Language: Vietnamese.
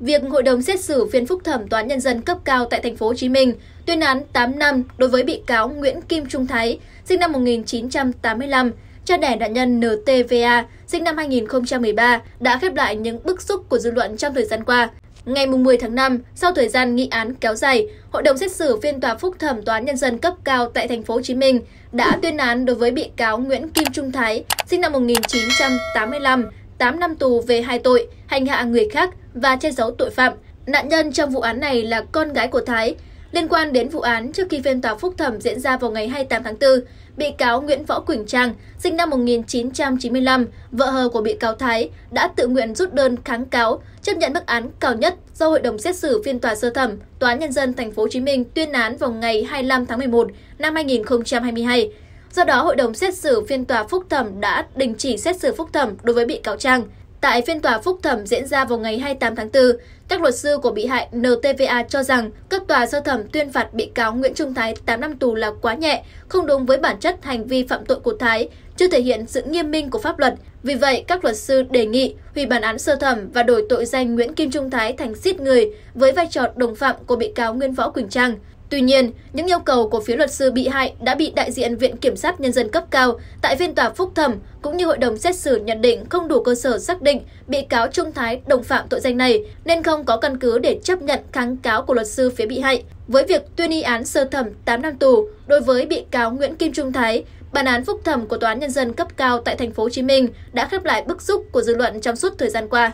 việc hội đồng xét xử phiên phúc thẩm toán nhân dân cấp cao tại thành phố Hồ Chí Minh tuyên án 8 năm đối với bị cáo Nguyễn Kim Trung Thái, sinh năm 1985, cha đẻ nạn nhân NTVA, sinh năm 2013 đã khép lại những bức xúc của dư luận trong thời gian qua. Ngày 10 tháng 5, sau thời gian nghị án kéo dài, Hội đồng xét xử phiên tòa phúc thẩm toán nhân dân cấp cao tại thành phố Hồ Chí Minh đã tuyên án đối với bị cáo Nguyễn Kim Trung Thái, sinh năm 1985, 8 năm tù về hai tội hành hạ người khác và che giấu tội phạm. Nạn nhân trong vụ án này là con gái của Thái. Liên quan đến vụ án trước khi phiên tòa phúc thẩm diễn ra vào ngày 28 tháng 4, bị cáo Nguyễn Võ Quỳnh Trang, sinh năm 1995, vợ hờ của bị cáo Thái, đã tự nguyện rút đơn kháng cáo, chấp nhận mức án cao nhất do Hội đồng xét xử phiên tòa sơ thẩm Tòa án nhân dân thành phố Hồ Chí Minh tuyên án vào ngày 25 tháng 11 năm 2022. Do đó, hội đồng xét xử phiên tòa phúc thẩm đã đình chỉ xét xử phúc thẩm đối với bị cáo Trang. Tại phiên tòa phúc thẩm diễn ra vào ngày 28 tháng 4, các luật sư của bị hại NTVA cho rằng cấp tòa sơ thẩm tuyên phạt bị cáo Nguyễn Trung Thái 8 năm tù là quá nhẹ, không đúng với bản chất hành vi phạm tội của Thái, chưa thể hiện sự nghiêm minh của pháp luật. Vì vậy, các luật sư đề nghị hủy bản án sơ thẩm và đổi tội danh Nguyễn Kim Trung Thái thành giết người với vai trò đồng phạm của bị cáo Nguyễn Võ Quỳnh Trang. Tuy nhiên, những yêu cầu của phía luật sư bị hại đã bị đại diện Viện Kiểm sát Nhân dân cấp cao tại phiên tòa phúc thẩm cũng như hội đồng xét xử nhận định không đủ cơ sở xác định bị cáo Trung Thái đồng phạm tội danh này nên không có căn cứ để chấp nhận kháng cáo của luật sư phía bị hại. Với việc tuyên y án sơ thẩm 8 năm tù đối với bị cáo Nguyễn Kim Trung Thái, bản án phúc thẩm của tòa án nhân dân cấp cao tại thành phố Hồ Chí Minh đã khép lại bức xúc của dư luận trong suốt thời gian qua.